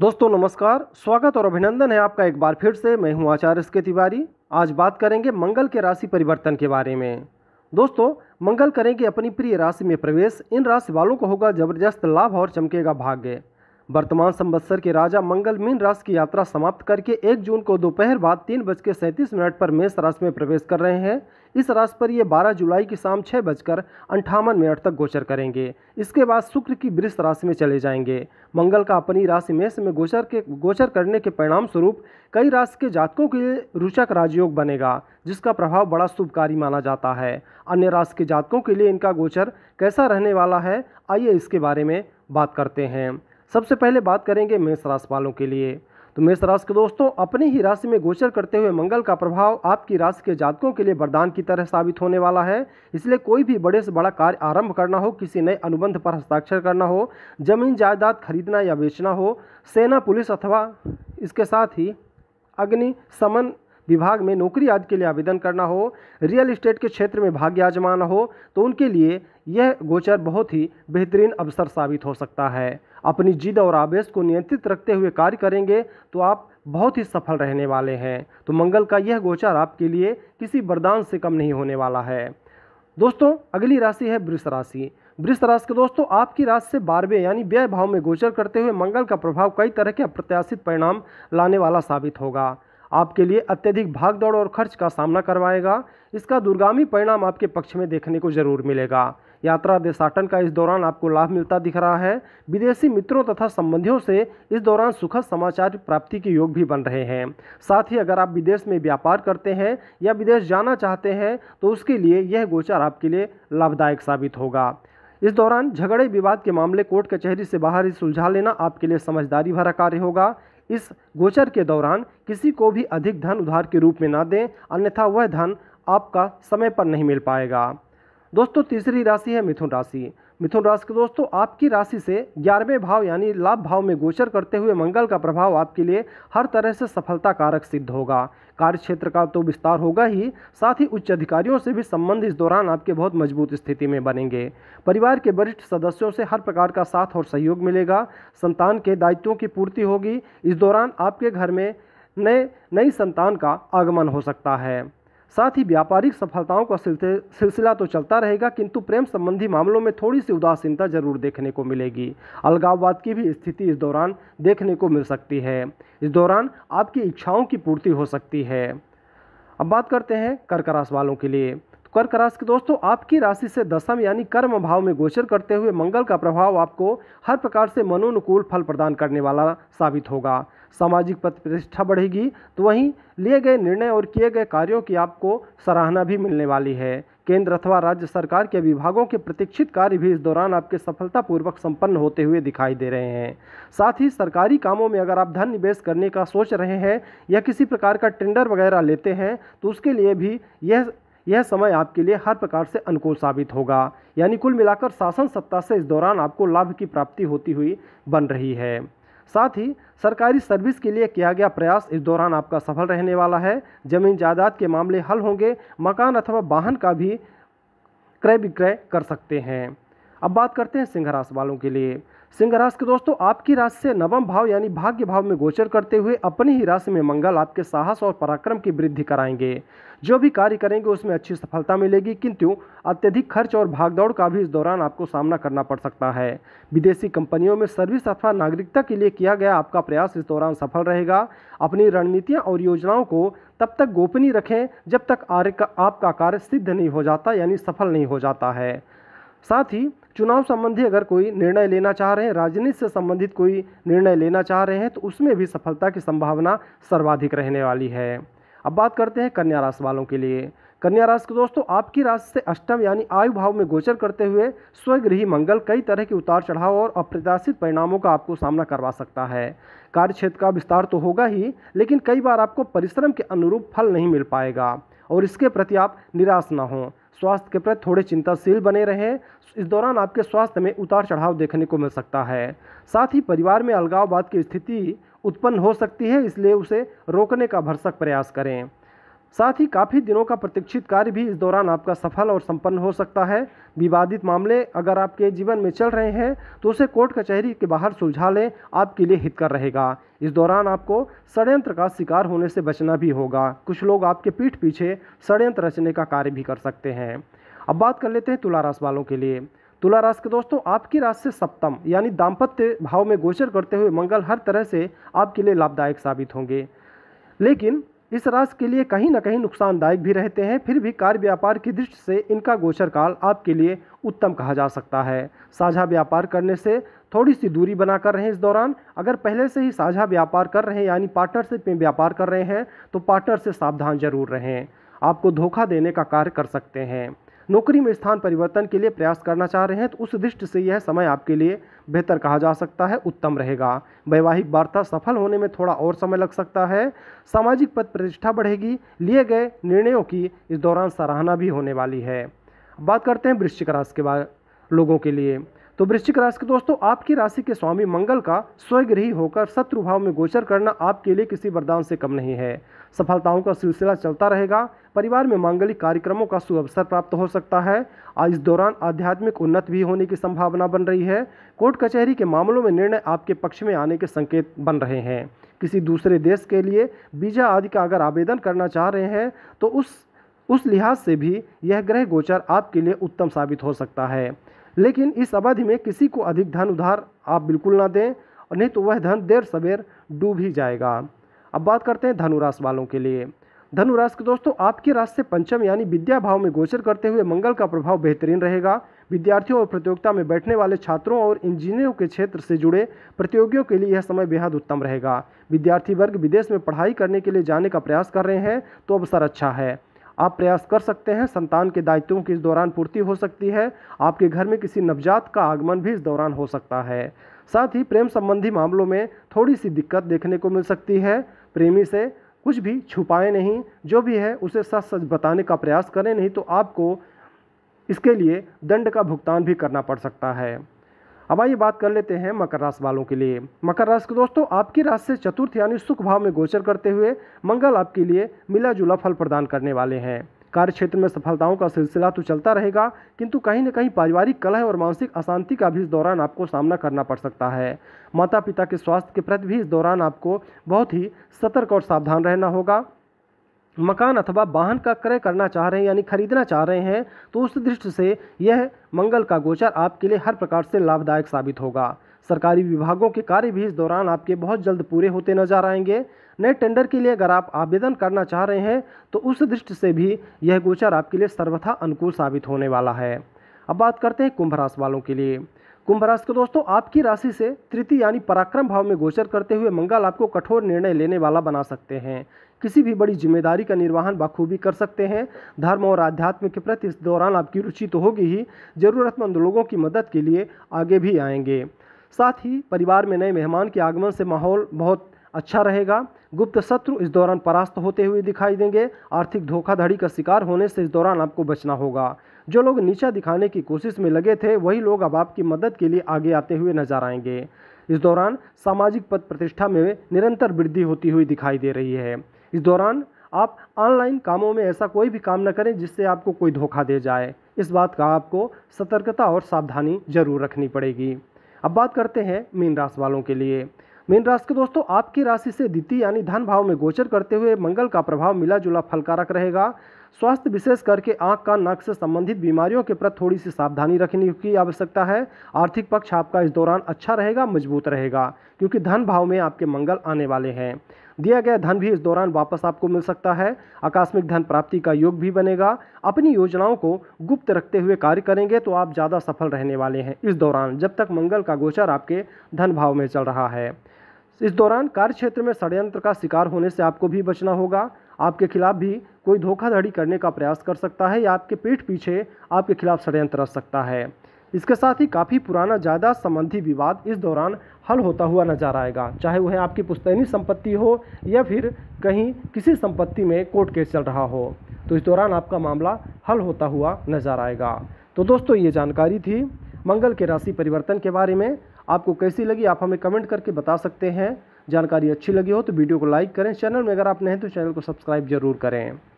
दोस्तों नमस्कार स्वागत और अभिनंदन है आपका एक बार फिर से मैं हूं आचार्य के तिवारी आज बात करेंगे मंगल के राशि परिवर्तन के बारे में दोस्तों मंगल करेंगे अपनी प्रिय राशि में प्रवेश इन राशि वालों को होगा जबरदस्त लाभ और चमकेगा भाग्य वर्तमान संवत्सर के राजा मंगल मीन राशि की यात्रा समाप्त करके एक जून को दोपहर बाद तीन बज के सैंतीस मिनट पर मेष राशि में प्रवेश कर रहे हैं इस राशि पर ये 12 जुलाई की शाम छः बजकर अंठावन मिनट तक गोचर करेंगे इसके बाद शुक्र की वृष राशि में चले जाएंगे मंगल का अपनी राशि मेष में गोचर के गोचर करने के परिणाम स्वरूप कई राशि के जातकों के लिए रुचक राजयोग बनेगा जिसका प्रभाव बड़ा शुभकारी माना जाता है अन्य राशि के जातकों के लिए इनका गोचर कैसा रहने वाला है आइए इसके बारे में बात करते हैं सबसे पहले बात करेंगे मेष राशि वालों के लिए तो मेष राशि के दोस्तों अपनी ही राशि में गोचर करते हुए मंगल का प्रभाव आपकी राशि के जातकों के लिए वरदान की तरह साबित होने वाला है इसलिए कोई भी बड़े से बड़ा कार्य आरंभ करना हो किसी नए अनुबंध पर हस्ताक्षर करना हो जमीन जायदाद खरीदना या बेचना हो सेना पुलिस अथवा इसके साथ ही अग्नि समन विभाग में नौकरी आदि के लिए आवेदन करना हो रियल इस्टेट के क्षेत्र में भाग्य आजमाना हो तो उनके लिए यह गोचर बहुत ही बेहतरीन अवसर साबित हो सकता है अपनी जिद और आवेश को नियंत्रित रखते हुए कार्य करेंगे तो आप बहुत ही सफल रहने वाले हैं तो मंगल का यह गोचर आपके लिए किसी वरदान से कम नहीं होने वाला है दोस्तों अगली राशि है वृष राशि वृष राशि के दोस्तों आपकी राशि से बारहवें यानी व्यय भाव में गोचर करते हुए मंगल का प्रभाव कई तरह के अप्रत्याशित परिणाम लाने वाला साबित होगा आपके लिए अत्यधिक भागदौड़ और खर्च का सामना करवाएगा इसका दुर्गामी परिणाम आपके पक्ष में देखने को जरूर मिलेगा यात्रा देशाटन का इस दौरान आपको लाभ मिलता दिख रहा है विदेशी मित्रों तथा संबंधियों से इस दौरान सुखद समाचार प्राप्ति के योग भी बन रहे हैं साथ ही अगर आप विदेश में व्यापार करते हैं या विदेश जाना चाहते हैं तो उसके लिए यह गोचर आपके लिए लाभदायक साबित होगा इस दौरान झगड़े विवाद के मामले कोर्ट कचहरी से बाहर ही सुलझा लेना आपके लिए समझदारी भरा कार्य होगा इस गोचर के दौरान किसी को भी अधिक धन उधार के रूप में ना दें अन्यथा वह धन आपका समय पर नहीं मिल पाएगा दोस्तों तीसरी राशि है मिथुन राशि मिथुन राशि के दोस्तों आपकी राशि से ग्यारहवें भाव यानी लाभ भाव में गोचर करते हुए मंगल का प्रभाव आपके लिए हर तरह से सफलता कारक सिद्ध होगा कार्य क्षेत्र का तो विस्तार होगा ही साथ ही उच्च अधिकारियों से भी संबंध इस दौरान आपके बहुत मजबूत स्थिति में बनेंगे परिवार के वरिष्ठ सदस्यों से हर प्रकार का साथ और सहयोग मिलेगा संतान के दायित्वों की पूर्ति होगी इस दौरान आपके घर में नए नई संतान का आगमन हो सकता है साथ ही व्यापारिक सफलताओं का सिलसिला तो चलता रहेगा किंतु प्रेम संबंधी मामलों में थोड़ी सी उदासीनता जरूर देखने को मिलेगी अलगाववाद की भी स्थिति इस दौरान देखने को मिल सकती है इस दौरान आपकी इच्छाओं की पूर्ति हो सकती है अब बात करते हैं कर्क राशि वालों के लिए कर्क राशि के दोस्तों आपकी राशि से दशम यानी कर्म भाव में गोचर करते हुए मंगल का प्रभाव आपको हर प्रकार से मनोनुकूल फल प्रदान करने वाला साबित होगा सामाजिक प्रतिष्ठा बढ़ेगी तो वहीं लिए गए निर्णय और किए गए कार्यों की आपको सराहना भी मिलने वाली है केंद्र अथवा राज्य सरकार के विभागों के प्रतीक्षित कार्य भी इस दौरान आपके सफलतापूर्वक संपन्न होते हुए दिखाई दे रहे हैं साथ ही सरकारी कामों में अगर आप धन निवेश करने का सोच रहे हैं या किसी प्रकार का टेंडर वगैरह लेते हैं तो उसके लिए भी यह यह समय आपके लिए हर प्रकार से अनुकूल साबित होगा यानी कुल मिलाकर शासन सत्ता से इस दौरान आपको लाभ की प्राप्ति होती हुई बन रही है साथ ही सरकारी सर्विस के लिए किया गया प्रयास इस दौरान आपका सफल रहने वाला है जमीन जायदाद के मामले हल होंगे मकान अथवा वाहन का भी क्रय विक्रय कर सकते हैं अब बात करते हैं सिंह राशि वालों के लिए सिंह राशि के दोस्तों आपकी राशि से नवम भाव यानी भाग्य भाव में गोचर करते हुए अपनी ही राशि में मंगल आपके साहस और पराक्रम की वृद्धि कराएंगे जो भी कार्य करेंगे उसमें अच्छी सफलता मिलेगी किंतु अत्यधिक खर्च और भागदौड़ का भी इस दौरान आपको सामना करना पड़ सकता है विदेशी कंपनियों में सर्विस अथवा नागरिकता के लिए किया गया आपका प्रयास इस दौरान सफल रहेगा अपनी रणनीतियाँ और योजनाओं को तब तक गोपनीय रखें जब तक आपका कार्य सिद्ध नहीं हो जाता यानी सफल नहीं हो जाता है साथ ही चुनाव संबंधी अगर कोई निर्णय लेना चाह रहे हैं राजनीति से संबंधित कोई निर्णय लेना चाह रहे हैं तो उसमें भी सफलता की संभावना सर्वाधिक रहने वाली है अब बात करते हैं कन्या राशि वालों के लिए कन्या राशि के दोस्तों आपकी राशि से अष्टम यानी आयु भाव में गोचर करते हुए स्वगृही मंगल कई तरह के उतार चढ़ाव और अप्रत्याशित परिणामों का आपको सामना करवा सकता है कार्य क्षेत्र का विस्तार तो होगा ही लेकिन कई बार आपको परिश्रम के अनुरूप फल नहीं मिल पाएगा और इसके प्रति आप निराश ना हों स्वास्थ्य के प्रति थोड़े चिंताशील बने रहें इस दौरान आपके स्वास्थ्य में उतार चढ़ाव देखने को मिल सकता है साथ ही परिवार में अलगाववाद की स्थिति उत्पन्न हो सकती है इसलिए उसे रोकने का भरसक प्रयास करें साथ ही काफ़ी दिनों का प्रतीक्षित कार्य भी इस दौरान आपका सफल और संपन्न हो सकता है विवादित मामले अगर आपके जीवन में चल रहे हैं तो उसे कोर्ट कचहरी के बाहर सुलझा लें आपके लिए हितकर रहेगा इस दौरान आपको षड्यंत्र का शिकार होने से बचना भी होगा कुछ लोग आपके पीठ पीछे षडयंत्र रचने का कार्य भी कर सकते हैं अब बात कर लेते हैं तुला राशि वालों के लिए तुला राशि के दोस्तों आपकी राशि से सप्तम यानी दाम्पत्य भाव में गोचर करते हुए मंगल हर तरह से आपके लिए लाभदायक साबित होंगे लेकिन इस राशि के लिए कहीं ना कहीं नुकसानदायक भी रहते हैं फिर भी कार्य व्यापार की दृष्टि से इनका गोचर काल आपके लिए उत्तम कहा जा सकता है साझा व्यापार करने से थोड़ी सी दूरी बना कर रहे हैं इस दौरान अगर पहले से ही साझा व्यापार कर रहे हैं यानी पार्टनरशिप में व्यापार कर रहे हैं तो पार्टनर से सावधान जरूर रहें आपको धोखा देने का कार्य कर सकते हैं नौकरी में स्थान परिवर्तन के लिए प्रयास करना चाह रहे हैं तो उस दृष्टि से यह समय आपके लिए बेहतर कहा जा सकता है उत्तम रहेगा वैवाहिक वार्ता सफल होने में थोड़ा और समय लग सकता है सामाजिक पद प्रतिष्ठा बढ़ेगी लिए गए निर्णयों की इस दौरान सराहना भी होने वाली है बात करते हैं वृश्चिक राशि के बारे लोगों के लिए तो वृश्चिक राशि के दोस्तों आपकी राशि के स्वामी मंगल का स्वगृही होकर शत्रु भाव में गोचर करना आपके लिए किसी वरदान से कम नहीं है सफलताओं का सिलसिला चलता रहेगा परिवार में मांगलिक कार्यक्रमों का सुअवसर प्राप्त हो सकता है आज इस दौरान आध्यात्मिक उन्नत भी होने की संभावना बन रही है कोर्ट कचहरी के मामलों में निर्णय आपके पक्ष में आने के संकेत बन रहे हैं किसी दूसरे देश के लिए वीजा आदि का अगर आवेदन करना चाह रहे हैं तो उस उस लिहाज से भी यह ग्रह गोचर आपके लिए उत्तम साबित हो सकता है लेकिन इस अवधि में किसी को अधिक धन उधार आप बिल्कुल ना दें और नहीं तो वह धन देर सवेर डूब ही जाएगा अब बात करते हैं धनुराश वालों के लिए धनुराश के दोस्तों आपके राशि से पंचम यानी विद्या भाव में गोचर करते हुए मंगल का प्रभाव बेहतरीन रहेगा विद्यार्थियों और प्रतियोगिता में बैठने वाले छात्रों और इंजीनियरों के क्षेत्र से जुड़े प्रतियोगियों के लिए यह समय बेहद उत्तम रहेगा विद्यार्थी वर्ग विदेश में पढ़ाई करने के लिए जाने का प्रयास कर रहे हैं तो अवसर अच्छा है आप प्रयास कर सकते हैं संतान के दायित्वों की इस दौरान पूर्ति हो सकती है आपके घर में किसी नवजात का आगमन भी इस दौरान हो सकता है साथ ही प्रेम संबंधी मामलों में थोड़ी सी दिक्कत देखने को मिल सकती है प्रेमी से कुछ भी छुपाए नहीं जो भी है उसे सच सच बताने का प्रयास करें नहीं तो आपको इसके लिए दंड का भुगतान भी करना पड़ सकता है अब आइए बात कर लेते हैं मकर राशि वालों के लिए मकर राशि के दोस्तों आपकी राशि से चतुर्थ यानी सुख भाव में गोचर करते हुए मंगल आपके लिए मिला जुला फल प्रदान करने वाले हैं कार्य क्षेत्र में सफलताओं का सिलसिला तो चलता रहेगा किंतु कहीं ना कहीं पारिवारिक कलह और मानसिक अशांति का भी इस दौरान आपको सामना करना पड़ सकता है माता पिता के स्वास्थ्य के प्रति भी इस दौरान आपको बहुत ही सतर्क और सावधान रहना होगा मकान अथवा वाहन का क्रय करना चाह रहे हैं यानी खरीदना चाह रहे हैं तो उस दृष्टि से यह मंगल का गोचर आपके लिए हर प्रकार से लाभदायक साबित होगा सरकारी विभागों के कार्य भी इस दौरान आपके बहुत जल्द पूरे होते नजर आएंगे नए टेंडर के लिए अगर आप आवेदन करना चाह रहे हैं तो उस दृष्टि से भी यह गोचर आपके लिए सर्वथा अनुकूल साबित होने वाला है अब बात करते हैं कुंभ राशि वालों के लिए कुंभ राशि के दोस्तों आपकी राशि से तृतीय यानी पराक्रम भाव में गोचर करते हुए मंगल आपको कठोर निर्णय लेने वाला बना सकते हैं किसी भी बड़ी जिम्मेदारी का निर्वहन बखूबी कर सकते हैं धर्म और आध्यात्म के प्रति इस दौरान आपकी रुचि तो होगी ही ज़रूरतमंद लोगों की मदद के लिए आगे भी आएंगे साथ ही परिवार में नए मेहमान के आगमन से माहौल बहुत अच्छा रहेगा गुप्त शत्रु इस दौरान परास्त होते हुए दिखाई देंगे आर्थिक धोखाधड़ी का शिकार होने से इस दौरान आपको बचना होगा जो लोग नीचा दिखाने की कोशिश में लगे थे वही लोग अब आपकी मदद के लिए आगे आते हुए नजर आएंगे इस दौरान सामाजिक पद प्रतिष्ठा में निरंतर वृद्धि होती हुई दिखाई दे रही है इस दौरान आप ऑनलाइन कामों में ऐसा कोई भी काम न करें जिससे आपको कोई धोखा दे जाए इस बात का आपको सतर्कता और सावधानी जरूर रखनी पड़ेगी अब बात करते हैं मीन राशि वालों के लिए मीन राशि के दोस्तों आपकी राशि से द्वितीय यानी धन भाव में गोचर करते हुए मंगल का प्रभाव मिला जुला फलकारक रहेगा स्वास्थ्य विशेष करके आंख का नाक से संबंधित बीमारियों के प्रति थोड़ी सी सावधानी रखने की आवश्यकता है आर्थिक पक्ष आपका इस दौरान अच्छा रहेगा मजबूत रहेगा क्योंकि धन भाव में आपके मंगल आने वाले हैं दिया गया धन भी इस दौरान वापस आपको मिल सकता है आकस्मिक धन प्राप्ति का योग भी बनेगा अपनी योजनाओं को गुप्त रखते हुए कार्य करेंगे तो आप ज़्यादा सफल रहने वाले हैं इस दौरान जब तक मंगल का गोचर आपके धन भाव में चल रहा है इस दौरान कार्य क्षेत्र में षड्यंत्र का शिकार होने से आपको भी बचना होगा आपके खिलाफ भी कोई धोखाधड़ी करने का प्रयास कर सकता है या आपके पीठ पीछे आपके खिलाफ षडयंत्र रच सकता है इसके साथ ही काफ़ी पुराना जायदाद संबंधी विवाद इस दौरान हल होता हुआ नजर आएगा चाहे वह आपकी पुस्तैनी संपत्ति हो या फिर कहीं किसी संपत्ति में कोर्ट केस चल रहा हो तो इस दौरान आपका मामला हल होता हुआ नजर आएगा तो दोस्तों ये जानकारी थी मंगल के राशि परिवर्तन के बारे में आपको कैसी लगी आप हमें कमेंट करके बता सकते हैं जानकारी अच्छी लगी हो तो वीडियो को लाइक करें चैनल में अगर आप नहीं तो चैनल को सब्सक्राइब जरूर करें